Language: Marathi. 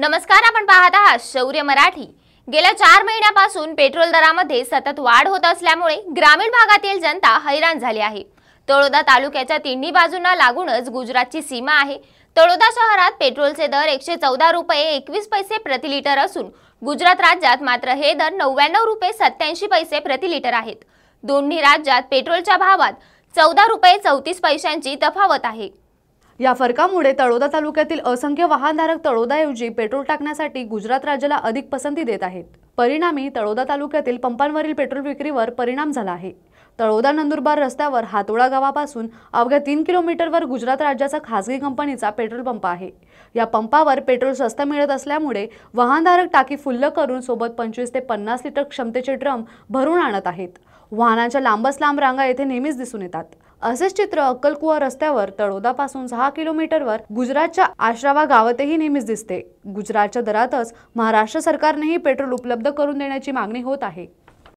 नमस्कार आपण पाहत आहात शौर्य मराठी गेल्या चार महिन्यापासून पेट्रोल दरामध्ये सतत वाढ होत असल्यामुळे ग्रामीण भागातील जनता हैराण झाली आहे तळोदा तालुक्याच्या तिन्ही बाजूंना लागूनच गुजरातची सीमा आहे तळोदा शहरात पेट्रोलचे दर एकशे चौदा रुपये एकवीस पैसे प्रति लिटर असून गुजरात राज्यात मात्र हे दर नव्याण्णव रुपये सत्याऐंशी पैसे प्रति लिटर आहेत दोन्ही राज्यात पेट्रोलच्या भावात चौदा रुपये चौतीस पैशांची तफावत आहे या फरकामुळे तळोदा तालुक्यातील असंख्य वाहनधारक तळोदाऐवजी पेट्रोल टाकण्यासाठी गुजरात राज्याला अधिक पसंती देत आहेत परिणामी तळोदा तालुक्यातील पंपांवरील पेट्रोल विक्रीवर परिणाम झाला आहे तळोदा नंदुरबार रस्त्यावर हातोळा गावापासून अवघ्या तीन किलोमीटरवर गुजरात राज्याचा खासगी कंपनीचा पेट्रोल पंप आहे या पंपावर पेट्रोल स्वस्त मिळत असल्यामुळे वाहनधारक टाकी फुल्ल करून सोबत पंचवीस ते पन्नास लिटर क्षमतेचे ड्रम भरून आणत आहेत वाहनांच्या लांबच लांब रांगा येथे नेहमीच दिसून येतात असेच चित्र अक्कलकुवा रस्त्यावर तळोदापासून सहा किलोमीटरवर गुजरातच्या आश्रावा गावातही नेहमीच दिसते गुजरातच्या दरातच महाराष्ट्र सरकारनेही पेट्रोल उपलब्ध करून देण्याची मागणी होत आहे